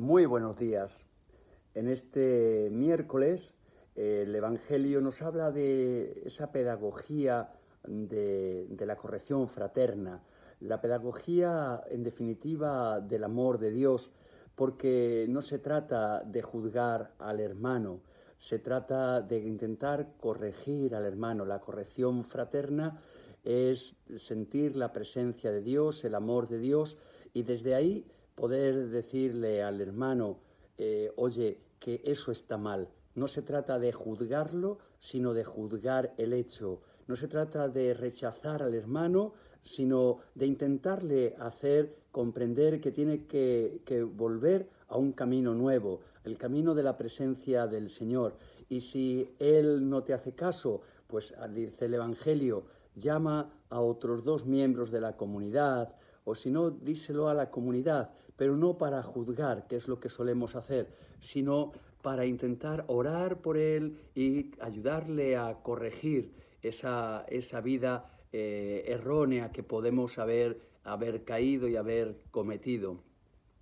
Muy buenos días. En este miércoles el Evangelio nos habla de esa pedagogía de, la corrección fraterna, la pedagogía en definitiva del amor de Dios, porque no se trata de juzgar al hermano, se trata de intentar corregir al hermano. La corrección fraterna es sentir la presencia de Dios, el amor de Dios, y desde ahí poder decirle al hermano, eh, oye, que eso está mal. No se trata de juzgarlo, sino de juzgar el hecho. No se trata de rechazar al hermano, sino de intentarle hacer comprender que tiene que, que volver a un camino nuevo, el camino de la presencia del Señor. Y si Él no te hace caso, pues dice el Evangelio, llama a otros dos miembros de la comunidad o si no, díselo a la comunidad, pero no para juzgar, que es lo que solemos hacer, sino para intentar orar por él y ayudarle a corregir esa, vida eh, errónea que podemos haber, caído y haber cometido.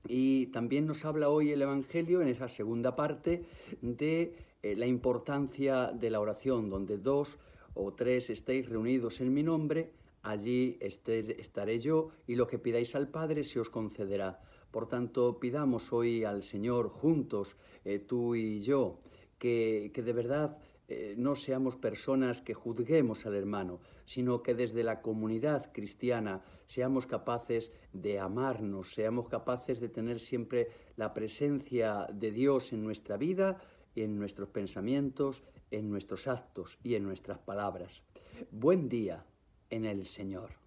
Y también nos habla hoy el Evangelio en esa segunda parte de eh, la importancia de la oración, donde dos o tres estéis reunidos en mi nombre, allí este, estaré yo y lo que pidáis al Padre se os concederá. Por tanto, pidamos hoy al Señor juntos, eh, tú y yo, que, de verdad eh, no seamos personas que juzguemos al hermano, sino que desde la comunidad cristiana seamos capaces de amarnos, seamos capaces de tener siempre la presencia de Dios en nuestra vida, en nuestros pensamientos, en nuestros actos y en nuestras palabras. Buen día en el Señor.